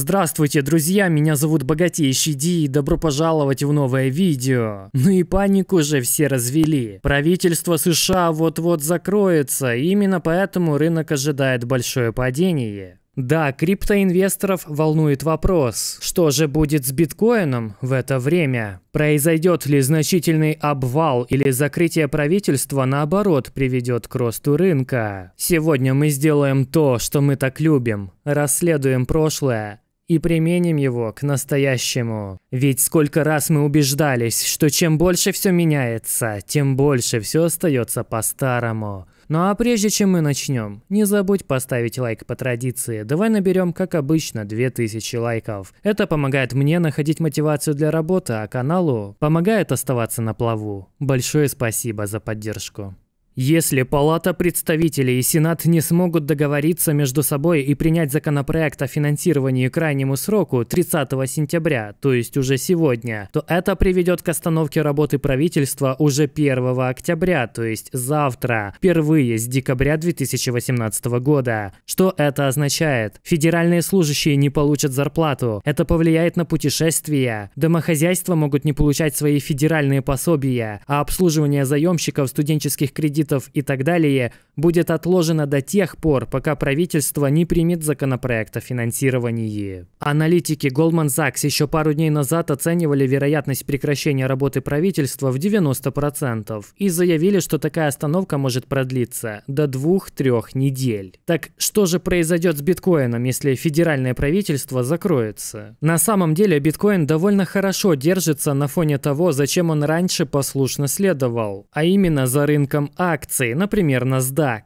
Здравствуйте, друзья, меня зовут Богатейший Ди и добро пожаловать в новое видео. Ну и панику же все развели. Правительство США вот-вот закроется, и именно поэтому рынок ожидает большое падение. Да, криптоинвесторов волнует вопрос, что же будет с биткоином в это время? Произойдет ли значительный обвал или закрытие правительства наоборот приведет к росту рынка? Сегодня мы сделаем то, что мы так любим. Расследуем прошлое, и применим его к настоящему. Ведь сколько раз мы убеждались, что чем больше все меняется, тем больше все остается по-старому. Ну а прежде чем мы начнем, не забудь поставить лайк по традиции. Давай наберем, как обычно, 2000 лайков. Это помогает мне находить мотивацию для работы, а каналу помогает оставаться на плаву. Большое спасибо за поддержку. Если Палата представителей и Сенат не смогут договориться между собой и принять законопроект о финансировании к крайнему сроку 30 сентября, то есть уже сегодня, то это приведет к остановке работы правительства уже 1 октября, то есть завтра, впервые с декабря 2018 года. Что это означает? Федеральные служащие не получат зарплату. Это повлияет на путешествия. Домохозяйства могут не получать свои федеральные пособия, а обслуживание заемщиков студенческих кредитов кредитов и так далее будет отложено до тех пор, пока правительство не примет законопроект о финансировании. Аналитики Goldman Sachs еще пару дней назад оценивали вероятность прекращения работы правительства в 90% и заявили, что такая остановка может продлиться до 2-3 недель. Так что же произойдет с биткоином, если федеральное правительство закроется? На самом деле биткоин довольно хорошо держится на фоне того, зачем он раньше послушно следовал, а именно за рынком акций акции, например, NASDAQ.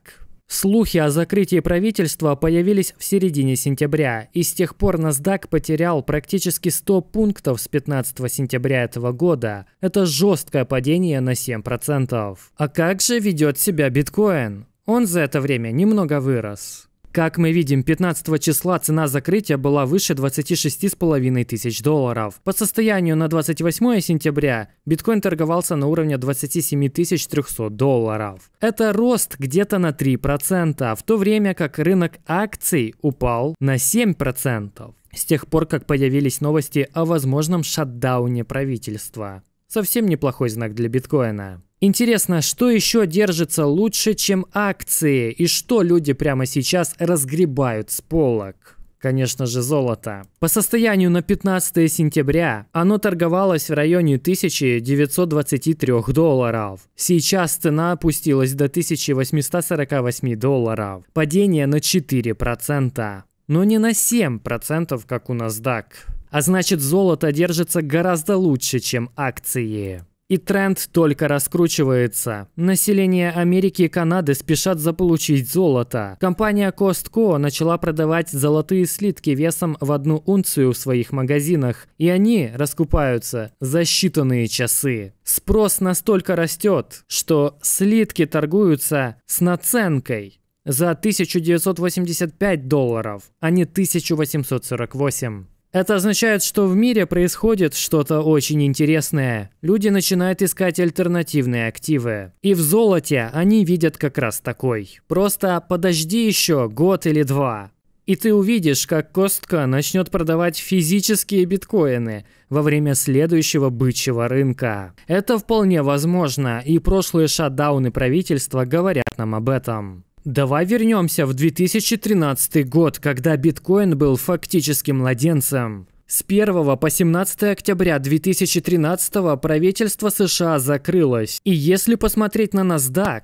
Слухи о закрытии правительства появились в середине сентября, и с тех пор NASDAQ потерял практически 100 пунктов с 15 сентября этого года. Это жесткое падение на 7%. А как же ведет себя биткоин? Он за это время немного вырос. Как мы видим, 15 числа цена закрытия была выше 26,5 тысяч долларов. По состоянию на 28 сентября биткоин торговался на уровне 27 300 долларов. Это рост где-то на 3%, в то время как рынок акций упал на 7% с тех пор, как появились новости о возможном шатдауне правительства. Совсем неплохой знак для биткоина. Интересно, что еще держится лучше, чем акции, и что люди прямо сейчас разгребают с полок? Конечно же, золото. По состоянию на 15 сентября оно торговалось в районе 1923 долларов. Сейчас цена опустилась до 1848 долларов. Падение на 4%. Но не на 7%, как у нас NASDAQ. А значит, золото держится гораздо лучше, чем акции. И тренд только раскручивается. Население Америки и Канады спешат заполучить золото. Компания Costco начала продавать золотые слитки весом в одну унцию в своих магазинах, и они раскупаются за считанные часы. Спрос настолько растет, что слитки торгуются с наценкой за 1985 долларов, а не 1848. Это означает, что в мире происходит что-то очень интересное. Люди начинают искать альтернативные активы. И в золоте они видят как раз такой. Просто подожди еще год или два. И ты увидишь, как Костка начнет продавать физические биткоины во время следующего бычьего рынка. Это вполне возможно, и прошлые шатдауны правительства говорят нам об этом. Давай вернемся в 2013 год, когда биткоин был фактически младенцем. С 1 по 17 октября 2013 правительство США закрылось. И если посмотреть на NASDAQ,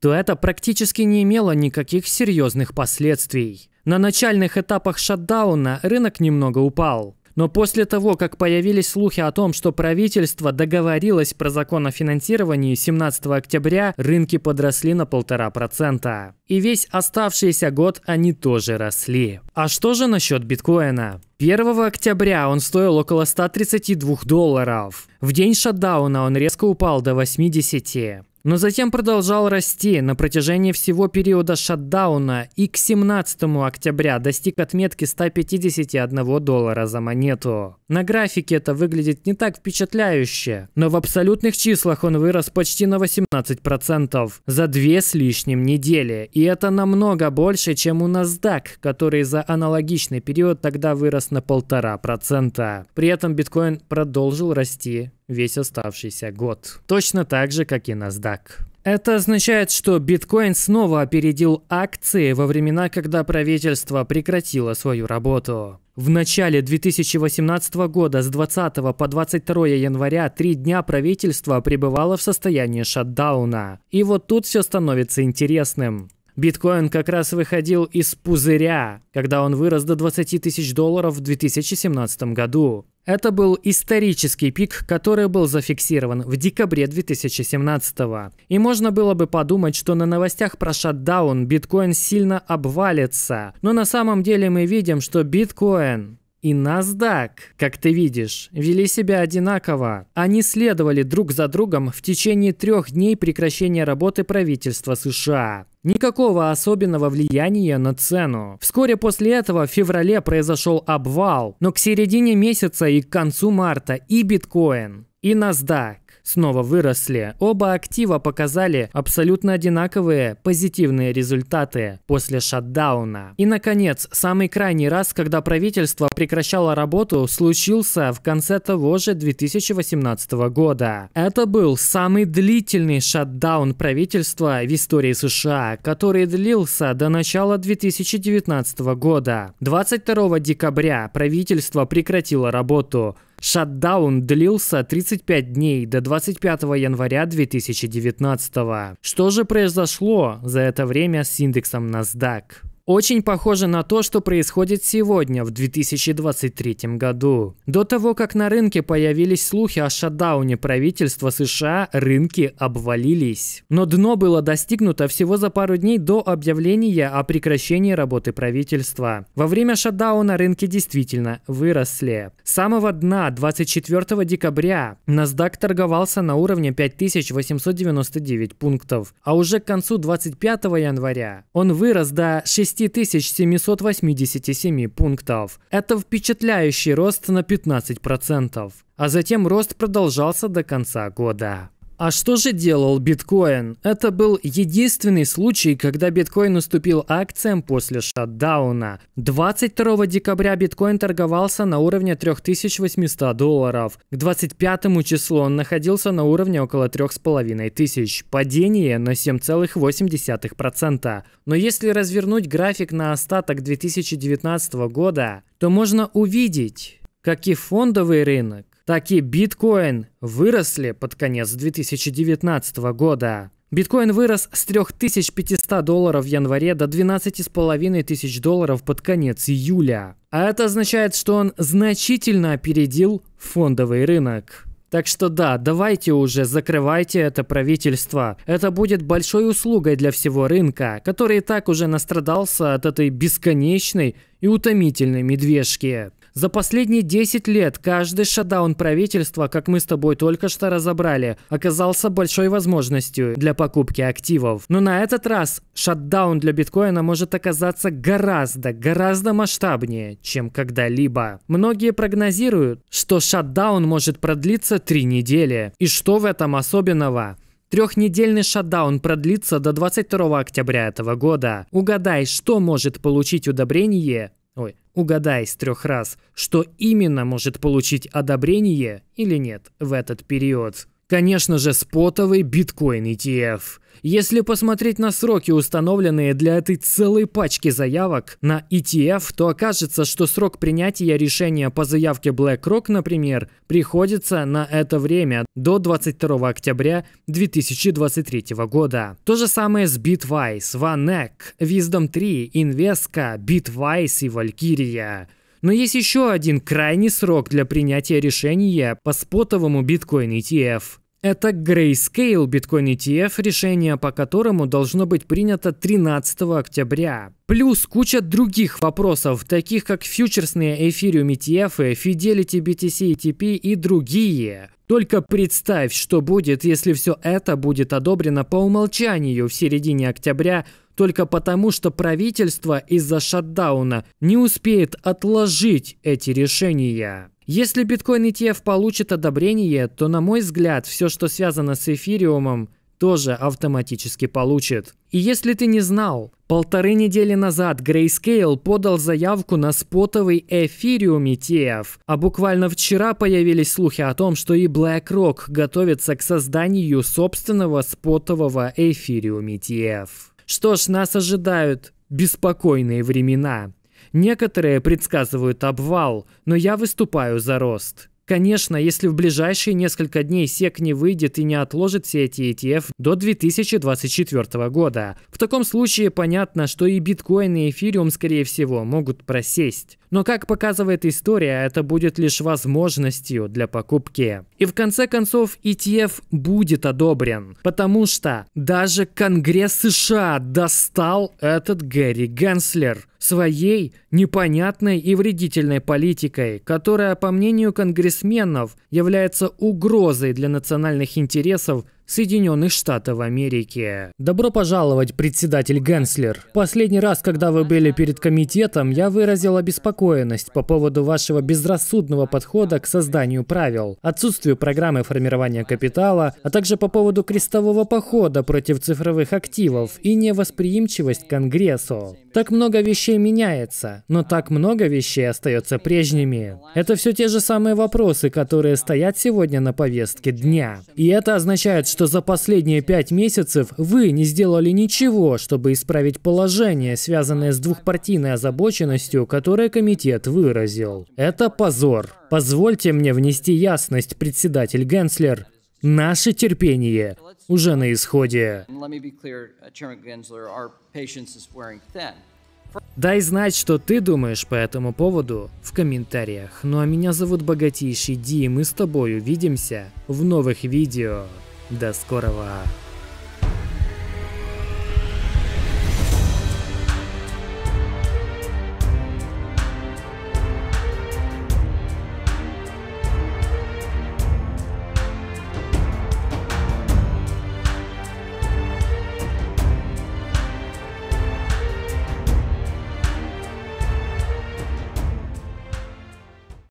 то это практически не имело никаких серьезных последствий. На начальных этапах шатдауна рынок немного упал. Но после того, как появились слухи о том, что правительство договорилось про закон о финансировании 17 октября, рынки подросли на полтора процента. И весь оставшийся год они тоже росли. А что же насчет биткоина? 1 октября он стоил около 132 долларов. В день шатдауна он резко упал до 80 но затем продолжал расти на протяжении всего периода шатдауна и к 17 октября достиг отметки 151 доллара за монету. На графике это выглядит не так впечатляюще, но в абсолютных числах он вырос почти на 18% за две с лишним недели, и это намного больше, чем у NASDAQ, который за аналогичный период тогда вырос на 1,5%. При этом биткоин продолжил расти весь оставшийся год. Точно так же, как и NASDAQ. Это означает, что биткоин снова опередил акции во времена, когда правительство прекратило свою работу. В начале 2018 года с 20 по 22 января три дня правительство пребывало в состоянии шатдауна. И вот тут все становится интересным. Биткоин как раз выходил из пузыря, когда он вырос до 20 тысяч долларов в 2017 году. Это был исторический пик, который был зафиксирован в декабре 2017 -го. И можно было бы подумать, что на новостях про шатдаун биткоин сильно обвалится. Но на самом деле мы видим, что биткоин и NASDAQ, как ты видишь, вели себя одинаково. Они следовали друг за другом в течение трех дней прекращения работы правительства США. Никакого особенного влияния на цену. Вскоре после этого в феврале произошел обвал, но к середине месяца и к концу марта и биткоин, и NASDAQ снова выросли. Оба актива показали абсолютно одинаковые позитивные результаты после шатдауна. И, наконец, самый крайний раз, когда правительство прекращало работу, случился в конце того же 2018 года. Это был самый длительный шатдаун правительства в истории США, который длился до начала 2019 года. 22 декабря правительство прекратило работу, Шатдаун длился 35 дней до 25 января 2019. Что же произошло за это время с индексом NASDAQ? Очень похоже на то, что происходит сегодня, в 2023 году. До того, как на рынке появились слухи о шатдауне правительства США, рынки обвалились. Но дно было достигнуто всего за пару дней до объявления о прекращении работы правительства. Во время шатдауна рынки действительно выросли. С самого дна 24 декабря NASDAQ торговался на уровне 5899 пунктов, а уже к концу 25 января он вырос до 6 6787 пунктов. Это впечатляющий рост на 15%. А затем рост продолжался до конца года. А что же делал биткоин? Это был единственный случай, когда биткоин уступил акциям после шатдауна. 22 декабря биткоин торговался на уровне 3800 долларов. К 25 числу он находился на уровне около 3500. Падение на 7,8%. Но если развернуть график на остаток 2019 года, то можно увидеть, как и фондовый рынок, Таки биткоин выросли под конец 2019 года. Биткоин вырос с 3500 долларов в январе до 12,5 тысяч долларов под конец июля. А это означает, что он значительно опередил фондовый рынок. Так что да, давайте уже закрывайте это правительство. Это будет большой услугой для всего рынка, который и так уже настрадался от этой бесконечной и утомительной медвежки. За последние 10 лет каждый шатдаун правительства, как мы с тобой только что разобрали, оказался большой возможностью для покупки активов. Но на этот раз шатдаун для биткоина может оказаться гораздо, гораздо масштабнее, чем когда-либо. Многие прогнозируют, что шатдаун может продлиться 3 недели. И что в этом особенного? Трехнедельный шатдаун продлится до 22 октября этого года. Угадай, что может получить удобрение Угадай с трех раз, что именно может получить одобрение или нет в этот период. Конечно же, спотовый биткоин ETF. Если посмотреть на сроки, установленные для этой целой пачки заявок на ETF, то окажется, что срок принятия решения по заявке BlackRock, например, приходится на это время до 22 октября 2023 года. То же самое с Bitwise, OneEck, Wisdom 3, Invesco, Bitwise и Valkyria. Но есть еще один крайний срок для принятия решения по спотовому биткоин ETF. Это Grayscale Bitcoin ETF, решение по которому должно быть принято 13 октября. Плюс куча других вопросов, таких как фьючерсные эфириум ETF, Fidelity BTC ETP и другие. Только представь, что будет, если все это будет одобрено по умолчанию в середине октября только потому, что правительство из-за шатдауна не успеет отложить эти решения. Если биткоин ETF получит одобрение, то, на мой взгляд, все, что связано с эфириумом, тоже автоматически получит. И если ты не знал, полторы недели назад Grayscale подал заявку на спотовый Ethereum ETF, а буквально вчера появились слухи о том, что и BlackRock готовится к созданию собственного спотового Ethereum ETF. Что ж, нас ожидают беспокойные времена. Некоторые предсказывают обвал, но я выступаю за рост. Конечно, если в ближайшие несколько дней Сек не выйдет и не отложит все эти ETF до 2024 года. В таком случае понятно, что и биткоин и эфириум, скорее всего, могут просесть. Но, как показывает история, это будет лишь возможностью для покупки. И в конце концов ETF будет одобрен, потому что даже Конгресс США достал этот Гэри Генслер своей непонятной и вредительной политикой, которая, по мнению конгрессменов, является угрозой для национальных интересов Соединенных Штатов Америки. Добро пожаловать, председатель Генслер. Последний раз, когда вы были перед комитетом, я выразил обеспокоенность по поводу вашего безрассудного подхода к созданию правил, отсутствию программы формирования капитала, а также по поводу крестового похода против цифровых активов и невосприимчивость к Конгрессу. Так много вещей меняется, но так много вещей остается прежними. Это все те же самые вопросы, которые стоят сегодня на повестке дня. И это означает, что за последние пять месяцев вы не сделали ничего, чтобы исправить положение, связанное с двухпартийной озабоченностью, которое комитет выразил. Это позор. Позвольте мне внести ясность, председатель Генслер. Наше терпение уже на исходе. Uh, Дай знать, что ты думаешь по этому поводу в комментариях. Ну а меня зовут Богатейший Ди, и мы с тобой увидимся в новых видео. До скорого!